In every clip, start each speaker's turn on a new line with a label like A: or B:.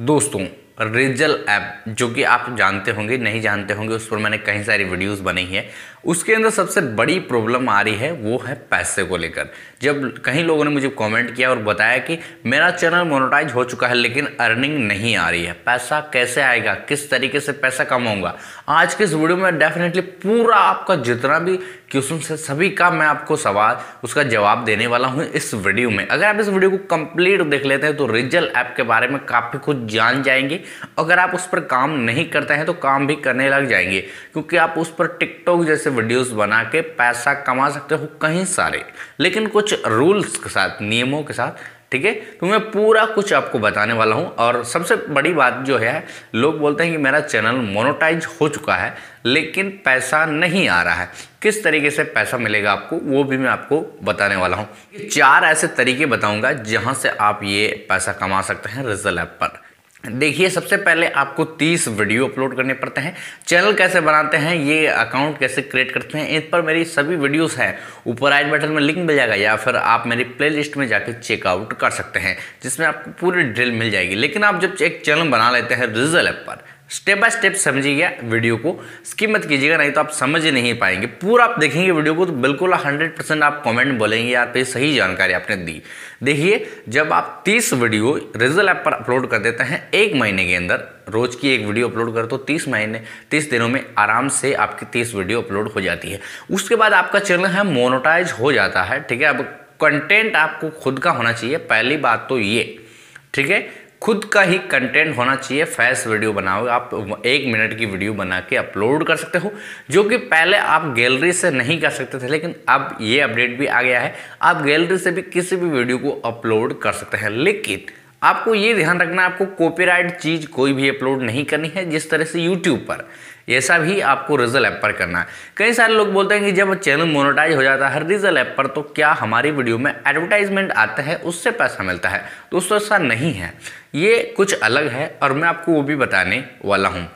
A: दोस्तों रिजल ऐप जो कि आप जानते होंगे नहीं जानते होंगे उस पर मैंने कई सारी वीडियोस बनाई है उसके अंदर सबसे बड़ी प्रॉब्लम आ रही है वो है पैसे को लेकर जब कहीं लोगों ने मुझे कमेंट किया और बताया कि मेरा चैनल मोनोटाइज हो चुका है लेकिन अर्निंग नहीं आ रही है पैसा कैसे आएगा किस तरीके से पैसा कमाऊंगा आज के इस वीडियो में डेफिनेटली पूरा आपका जितना भी क्वेश्चन है सभी का मैं आपको सवाल उसका जवाब देने वाला हूँ इस वीडियो में अगर आप इस वीडियो को कंप्लीट देख लेते हैं तो रिजल ऐप के बारे में काफ़ी कुछ जान जाएंगे जाएंगे अगर आप उस पर काम नहीं करते हैं तो काम भी करने लग जाएंगे क्योंकि आप उस पर टिकटॉक जैसे वीडियोस बना के पैसा कमा सकते हो कहीं सारे लेकिन कुछ रूल्स के साथ नियमों के साथ ठीक है तो मैं पूरा कुछ आपको बताने वाला हूँ और सबसे बड़ी बात जो है लोग बोलते हैं कि मेरा चैनल मोनोटाइज हो चुका है लेकिन पैसा नहीं आ रहा है किस तरीके से पैसा मिलेगा आपको वो भी मैं आपको बताने वाला हूँ चार ऐसे तरीके बताऊंगा जहाँ से आप ये पैसा कमा सकते हैं रिजल ऐप पर देखिए सबसे पहले आपको 30 वीडियो अपलोड करने पड़ते हैं चैनल कैसे बनाते हैं ये अकाउंट कैसे क्रिएट करते हैं इन पर मेरी सभी वीडियोस हैं ऊपर आइट बटन में लिंक मिल जाएगा या फिर आप मेरी प्लेलिस्ट में जाकर चेकआउट कर सकते हैं जिसमें आपको पूरी ड्रिल मिल जाएगी लेकिन आप जब एक चैनल बना लेते हैं रिजल ऐप पर स्टेप बाय स्टेप समझिएगा वीडियो को स्किप मत कीजिएगा नहीं तो आप समझ नहीं पाएंगे पूरा आप देखेंगे वीडियो को तो बिल्कुल 100 परसेंट आप कमेंट बोलेंगे यार पे तो सही जानकारी आपने दी देखिए जब आप 30 वीडियो रिजल ऐप पर अपलोड कर देते हैं एक महीने के अंदर रोज की एक वीडियो अपलोड कर तो 30 महीने 30 दिनों में आराम से आपकी 30 वीडियो अपलोड हो जाती है उसके बाद आपका चैनल है मोनोटाइज हो जाता है ठीक है अब कंटेंट आपको खुद का होना चाहिए पहली बात तो ये ठीक है खुद का ही कंटेंट होना चाहिए फैस वीडियो बनाओ आप एक मिनट की वीडियो बना के अपलोड कर सकते हो जो कि पहले आप गैलरी से नहीं कर सकते थे लेकिन अब ये अपडेट भी आ गया है आप गैलरी से भी किसी भी वीडियो को अपलोड कर सकते हैं लेकिन आपको ये ध्यान रखना आपको कॉपीराइट चीज़ कोई भी अपलोड नहीं करनी है जिस तरह से यूट्यूब पर ऐसा भी आपको रिजल ऐप पर करना है कई सारे लोग बोलते हैं कि जब चैनल मोनोटाइज हो जाता है हर रिजल ऐप पर तो क्या हमारी वीडियो में एडवर्टाइजमेंट आता है उससे पैसा मिलता है दोस्तों ऐसा नहीं है ये कुछ अलग है और मैं आपको वो भी बताने वाला हूँ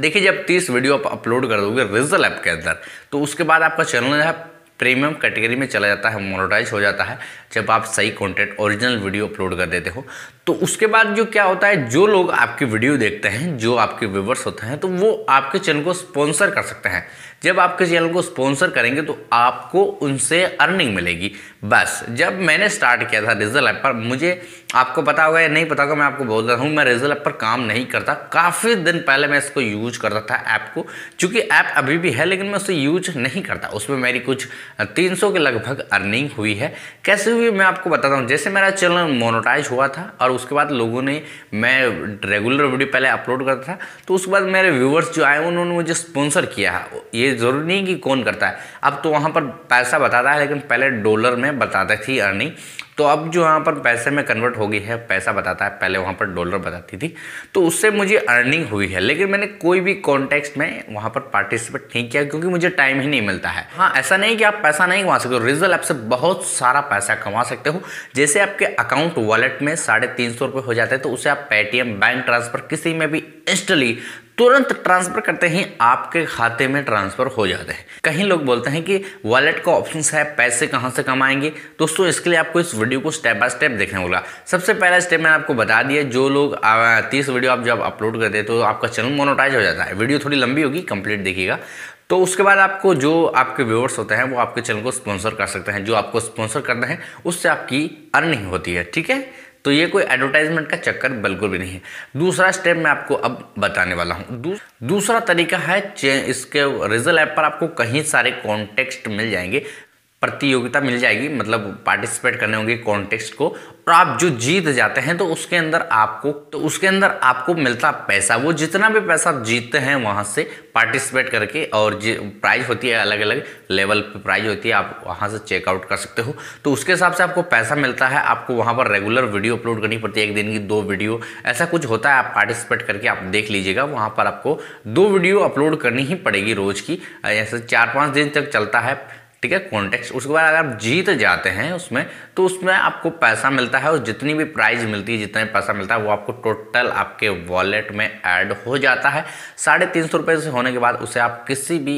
A: देखिए जब 30 वीडियो आप अपलोड कर दोगे रिजल ऐप के अंदर तो उसके बाद आपका चैनल है प्रीमियम कैटेगरी में चला जाता है मोनोटाइज हो जाता है जब आप सही कंटेंट ओरिजिनल वीडियो अपलोड कर देते हो तो उसके बाद जो क्या होता है जो लोग आपकी वीडियो देखते हैं जो आपके व्यूवर्स होते हैं तो वो आपके चैनल को स्पॉन्सर कर सकते हैं जब आप किसी चैनल को स्पॉन्सर करेंगे तो आपको उनसे अर्निंग मिलेगी बस जब मैंने स्टार्ट किया था रिजल ऐप पर मुझे आपको पता होगा या नहीं पता होगा मैं आपको बोल रहा हूँ मैं रिजल ऐप पर काम नहीं करता काफ़ी दिन पहले मैं इसको यूज करता था ऐप को चूँकि ऐप अभी भी है लेकिन मैं उसे यूज नहीं करता उसमें मेरी कुछ तीन के लगभग अर्निंग हुई है कैसे हुई मैं आपको बताता हूँ जैसे मेरा चैनल मोनोटाइज हुआ था और उसके बाद लोगों ने मैं रेगुलर वीडियो पहले अपलोड करता था तो उसके बाद मेरे व्यूवर्स जो आए उन्होंने मुझे स्पॉन्सर किया ये ज़रूरी नहीं कि कौन करता है अब तो वहाँ पर पैसा बताता है लेकिन पहले डॉलर में बताती थी अर्निंग तो अब जो यहाँ पर पैसे में कन्वर्ट हो गई है पैसा बताता है पहले वहाँ पर डॉलर बताती थी तो उससे मुझे अर्निंग हुई है लेकिन मैंने कोई भी कॉन्टेक्स्ट में वहाँ पर पार्टिसिपेट नहीं किया क्योंकि मुझे टाइम ही नहीं मिलता है हाँ ऐसा नहीं कि आप पैसा नहीं कमा सकते हो रिजल आपसे बहुत सारा पैसा कमा सकते हो जैसे आपके अकाउंट वॉलेट में साढ़े तीन सौ रुपये हो जाते हैं तो उसे आप पेटीएम बैंक ट्रांसफर किसी में भी इंस्टली तुरंत ट्रांसफर करते ही आपके खाते में ट्रांसफर हो जाते हैं कहीं लोग बोलते हैं कि वॉलेट का ऑप्शन है पैसे कहाँ से कमाएंगे दोस्तों इसके लिए आपको इस वीडियो को स्टेप बाय स्टेप देखने को मिला सबसे पहला स्टेप मैंने आपको बता दिया जो लोग तीस वीडियो आप जब अपलोड करते हैं तो आपका चैनल मोनोटाइज हो जाता है वीडियो थोड़ी लंबी होगी कंप्लीट देखिएगा तो उसके बाद आपको जो आपके व्यूअर्स होते हैं वो आपके चैनल को स्पॉन्सर कर सकते हैं जो आपको स्पॉन्सर करते हैं उससे आपकी अर्निंग होती है ठीक है तो ये कोई एडवर्टाइजमेंट का चक्कर बिल्कुल भी नहीं है दूसरा स्टेप मैं आपको अब बताने वाला हूँ दू, दूसरा तरीका है इसके रिजल्ट ऐप पर आपको कहीं सारे कॉन्टेक्स्ट मिल जाएंगे प्रतियोगिता मिल जाएगी मतलब पार्टिसिपेट करने होंगे कॉन्टेस्ट को और आप जो जीत जाते हैं तो उसके अंदर आपको तो उसके अंदर आपको मिलता पैसा वो जितना भी पैसा आप जीतते हैं वहाँ से पार्टिसिपेट करके और प्राइज होती है अलग अलग लेवल पे प्राइज होती है आप वहाँ से चेकआउट कर सकते हो तो उसके हिसाब से आपको पैसा मिलता है आपको वहाँ पर रेगुलर वीडियो अपलोड करनी पड़ती है एक दिन की दो वीडियो ऐसा कुछ होता है आप पार्टिसिपेट करके आप देख लीजिएगा वहाँ पर आपको दो वीडियो अपलोड करनी ही पड़ेगी रोज़ की ऐसे चार पाँच दिन तक चलता है ठीक है कॉन्टेक्स उसके बाद अगर आप जीत जाते हैं उसमें तो उसमें आपको पैसा मिलता है और जितनी भी प्राइज मिलती है जितना भी पैसा मिलता है वो आपको टोटल आपके वॉलेट में ऐड हो जाता है साढ़े तीन सौ रुपये से होने के बाद उसे आप किसी भी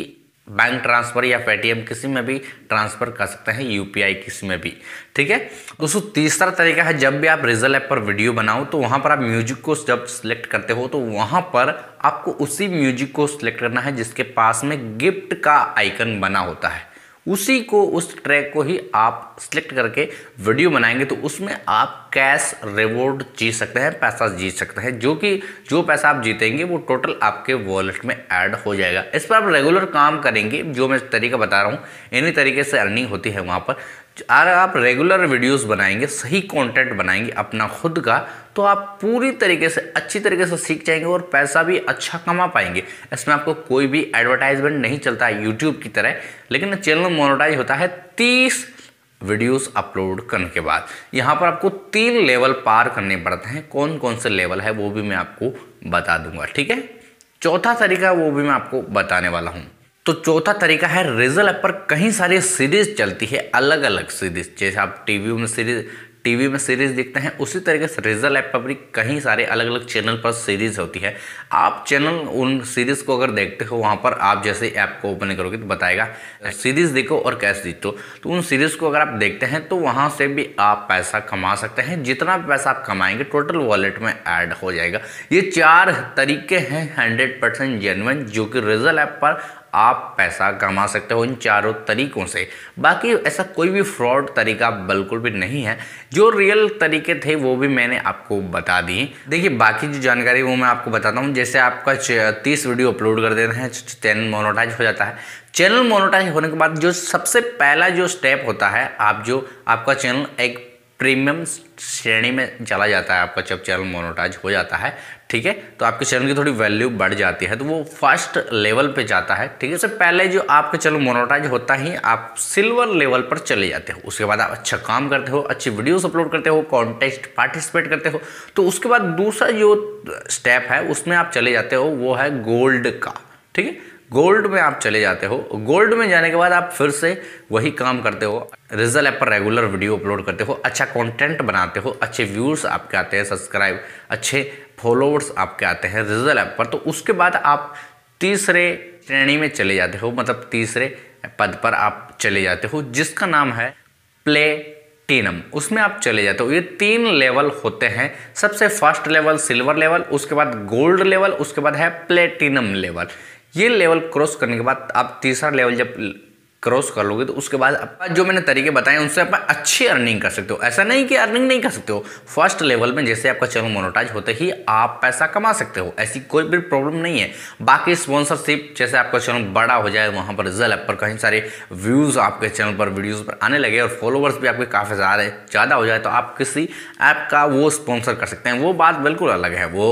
A: बैंक ट्रांसफ़र या पेटीएम किसी में भी ट्रांसफ़र कर सकते हैं यूपीआई किसी में भी ठीक है दोस्तों तीसरा तरीका है जब भी आप रिजल ऐप पर वीडियो बनाओ तो वहाँ पर आप म्यूजिक को जब सिलेक्ट करते हो तो वहाँ पर आपको उसी म्यूजिक को सिलेक्ट करना है जिसके पास में गिफ्ट का आइकन बना होता है उसी को उस ट्रैक को ही आप सिलेक्ट करके वीडियो बनाएंगे तो उसमें आप कैश रिवॉर्ड जीत सकते हैं पैसा जीत सकते हैं जो कि जो पैसा आप जीतेंगे वो टोटल आपके वॉलेट में ऐड हो जाएगा इस पर आप रेगुलर काम करेंगे जो मैं तरीका बता रहा हूँ इन्हीं तरीके से अर्निंग होती है वहाँ पर अगर आप रेगुलर वीडियोस बनाएंगे सही कंटेंट बनाएंगे अपना खुद का तो आप पूरी तरीके से अच्छी तरीके से सीख जाएंगे और पैसा भी अच्छा कमा पाएंगे इसमें आपको कोई भी एडवर्टाइजमेंट नहीं चलता है यूट्यूब की तरह लेकिन चैनल मोनोटाइज होता है तीस वीडियोस अपलोड करने के बाद यहाँ पर आपको तीन लेवल पार करने पड़ते हैं कौन कौन से लेवल है वो भी मैं आपको बता दूंगा ठीक है चौथा तरीका वो भी मैं आपको बताने वाला हूँ तो चौथा तरीका है रिजल ऐप पर कहीं सारी सीरीज चलती है अलग अलग सीरीज जैसे आप टीवी में सीरीज टीवी में सीरीज देखते हैं उसी तरीके से रिजल ऐप पर भी कहीं सारे अलग अलग चैनल पर सीरीज होती है आप चैनल उन सीरीज को अगर देखते हो वहाँ पर आप जैसे ऐप को ओपन करोगे तो बताएगा सीरीज देखो और कैश जीतो तो उन सीरीज को अगर आप देखते हैं तो वहाँ से भी आप पैसा कमा सकते हैं जितना पैसा आप कमाएंगे टोटल वॉलेट में ऐड हो जाएगा ये चार तरीके हैं हंड्रेड परसेंट जेनवन जो कि रिजल ऐप पर आप पैसा कमा सकते हो इन चारों तरीक़ों से बाकी ऐसा कोई भी फ्रॉड तरीका बिल्कुल भी नहीं है जो रियल तरीके थे वो भी मैंने आपको बता दिए देखिए बाकी जो जानकारी वो मैं आपको बताता हूँ जैसे आपका तीस वीडियो अपलोड कर देते हैं चैनल मोनोटाइज हो जाता है चैनल मोनोटाइज होने के बाद जो सबसे पहला जो स्टेप होता है आप जो आपका चैनल एक प्रीमियम श्रेणी में चला जाता है आपका जब चैनल मोनोटाइज हो जाता है ठीक है तो आपके चैनल की थोड़ी वैल्यू बढ़ जाती है तो वो फर्स्ट लेवल पे जाता है ठीक है उससे पहले जो आपका चैनल मोनोटाइज होता ही आप सिल्वर लेवल पर चले जाते हो उसके बाद आप अच्छा काम करते हो अच्छी वीडियोस अपलोड करते हो कॉन्टेस्ट पार्टिसिपेट करते हो तो उसके बाद दूसरा जो स्टेप है उसमें आप चले जाते हो वो है गोल्ड का ठीक है गोल्ड में आप चले जाते हो गोल्ड में जाने के बाद आप फिर से वही काम करते हो रिजल ऐप पर रेगुलर वीडियो अपलोड करते हो अच्छा कंटेंट बनाते हो अच्छे व्यूज़ आपके आते हैं सब्सक्राइब अच्छे फॉलोअर्स आपके आते हैं रिजल ऐप पर तो उसके बाद आप तीसरे श्रेणी में चले जाते हो मतलब तीसरे पद पर आप चले जाते हो जिसका नाम है प्ले प्लेटिनम उसमें आप चले जाते हो ये तीन लेवल होते हैं सबसे फर्स्ट लेवल सिल्वर लेवल उसके बाद गोल्ड लेवल उसके बाद है प्लेटिनम लेवल ये लेवल क्रॉस करने के बाद आप तीसरा लेवल जब क्रॉस कर लोगे तो उसके बाद आप जो मैंने तरीके बताए उनसे आप अच्छी अर्निंग कर सकते हो ऐसा नहीं कि अर्निंग नहीं कर सकते हो फर्स्ट लेवल में जैसे आपका चैनल मोनोटाइज होते ही आप पैसा कमा सकते हो ऐसी कोई भी प्रॉब्लम नहीं है बाकी स्पॉन्सरशिप जैसे आपका चैनल बड़ा हो जाए वहाँ पर रिजल्ट पर कहीं सारे व्यूज़ आपके चैनल पर वीडियोज़ पर आने लगे और फॉलोअर्स भी आपके काफ़ी ज़्यादा ज़्यादा हो जाए तो आप किसी ऐप का वो स्पॉन्सर कर सकते हैं वो बात बिल्कुल अलग है वो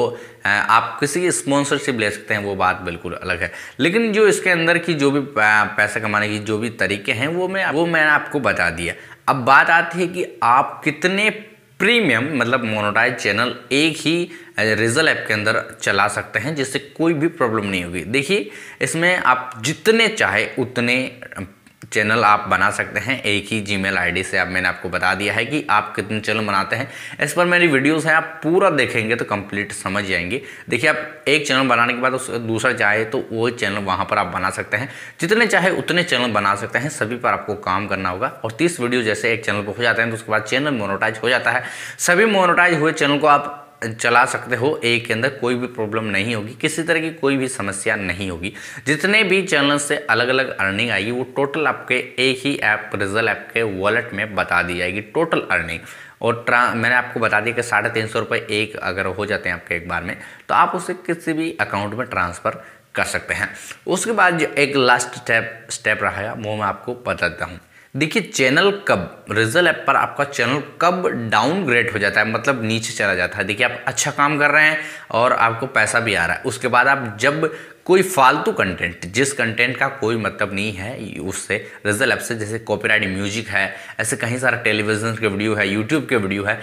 A: आप किसी स्पॉन्सरशिप ले सकते हैं वो बात बिल्कुल अलग है लेकिन जो इसके अंदर की जो भी पैसा कमाने की जो भी तरीके हैं वो मैं वो मैंने आपको बता दिया अब बात आती है कि आप कितने प्रीमियम मतलब मोनोटाइज चैनल एक ही रिजल ऐप के अंदर चला सकते हैं जिससे कोई भी प्रॉब्लम नहीं होगी देखिए इसमें आप जितने चाहे उतने चैनल आप बना सकते हैं एक ही जी मेल से आप मैंने आपको बता दिया है कि आप कितने चैनल बनाते हैं इस पर मेरी वीडियोस हैं आप पूरा देखेंगे तो कंप्लीट समझ जाएंगे देखिए आप एक चैनल बनाने के बाद उस दूसरा चाहे तो वो चैनल वहाँ पर आप बना सकते हैं जितने चाहे उतने चैनल बना सकते हैं सभी पर आपको काम करना होगा और तीस वीडियो जैसे एक चैनल पर हो जाते हैं तो उसके बाद चैनल मोनोटाइज हो जाता है सभी मोनोटाइज हुए चैनल को आप चला सकते हो ए के अंदर कोई भी प्रॉब्लम नहीं होगी किसी तरह की कोई भी समस्या नहीं होगी जितने भी चैनल से अलग अलग अर्निंग आएगी वो टोटल आपके एक ही ऐप रिजल ऐप के वॉलेट में बता दी जाएगी टोटल अर्निंग और ट्रा मैंने आपको बता दिया कि साढ़े तीन सौ रुपये एक अगर हो जाते हैं आपके एक बार में तो आप उसे किसी भी अकाउंट में ट्रांसफ़र कर सकते हैं उसके बाद जो एक लास्ट स्टेप स्टेप रहा वो मैं आपको बताता हूँ देखिए चैनल कब रिजल्ट ऐप पर आपका चैनल कब डाउनग्रेड हो जाता है मतलब नीचे चला जाता है देखिए आप अच्छा काम कर रहे हैं और आपको पैसा भी आ रहा है उसके बाद आप जब कोई फालतू कंटेंट जिस कंटेंट का कोई मतलब नहीं है उससे रिजल्ट ऐप से जैसे कॉपीराइट म्यूजिक है ऐसे कहीं सारा टेलीविजन के वीडियो है यूट्यूब के वीडियो है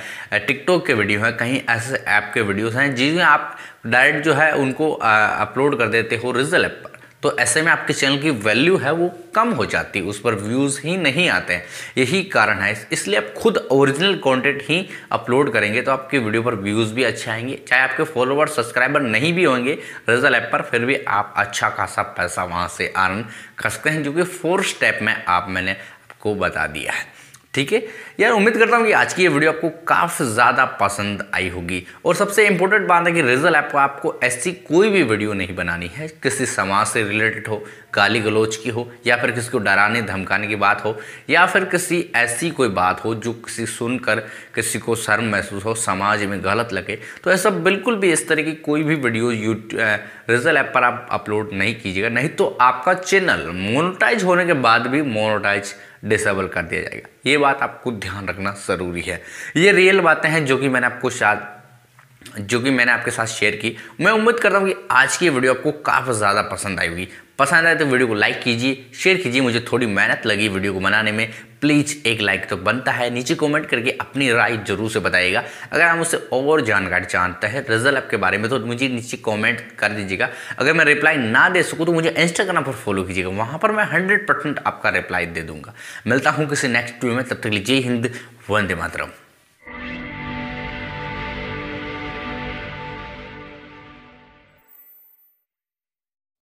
A: टिकटॉक के वीडियो है कहीं ऐसे ऐप के वीडियोज़ हैं जिसमें आप डायरेक्ट जो है उनको अपलोड कर देते हो रिजल्ट ऐप तो ऐसे में आपके चैनल की वैल्यू है वो कम हो जाती है उस पर व्यूज़ ही नहीं आते हैं यही कारण है इसलिए आप खुद ओरिजिनल कंटेंट ही अपलोड करेंगे तो आपकी वीडियो पर व्यूज़ भी अच्छे आएंगे चाहे आपके फॉलोअर सब्सक्राइबर नहीं भी होंगे रिजल्ट ऐप पर फिर भी आप अच्छा खासा पैसा वहाँ से अर्न कर सकते हैं जो कि फोर स्टेप में आप मैंने आपको बता दिया है ठीक है यार उम्मीद करता हूँ कि आज की ये वीडियो आपको काफ़ी ज़्यादा पसंद आई होगी और सबसे इंपॉर्टेंट बात है कि रिजल्ट ऐप आपको ऐसी कोई भी वीडियो नहीं बनानी है किसी समाज से रिलेटेड हो गाली गलोच की हो या फिर किसी को डराने धमकाने की बात हो या फिर किसी ऐसी कोई बात हो जो किसी सुनकर किसी को शर्म महसूस हो समाज में गलत लगे तो ऐसा बिल्कुल भी इस तरह की कोई भी वीडियो रिजल ऐप पर आप अपलोड नहीं कीजिएगा नहीं तो आपका चैनल मोनोटाइज होने के बाद भी मोनोटाइज डिसेबल कर दिया जाएगा ये बात आपको ध्यान रखना ज़रूरी है ये रियल बातें हैं जो कि मैंने आपको शायद जो कि मैंने आपके साथ शेयर की मैं उम्मीद करता हूँ कि आज की वीडियो आपको काफ़ी ज़्यादा पसंद आई होगी पसंद आए तो वीडियो को लाइक कीजिए शेयर कीजिए मुझे थोड़ी मेहनत लगी वीडियो को बनाने में प्लीज़ एक लाइक तो बनता है नीचे कमेंट करके अपनी राय जरूर से बताइएगा अगर आप मुझसे और जानकारी चाहते हैं रिजल्ट आपके बारे में तो मुझे नीचे कमेंट कर दीजिएगा अगर मैं रिप्लाई ना दे सकूँ तो मुझे इंस्टाग्राम पर फॉलो कीजिएगा वहाँ पर मैं हंड्रेड आपका रिप्लाई दे दूंगा मिलता हूँ किसी नेक्स्ट वीडियो में तब तक लीजिए हिंद वंदे मातरम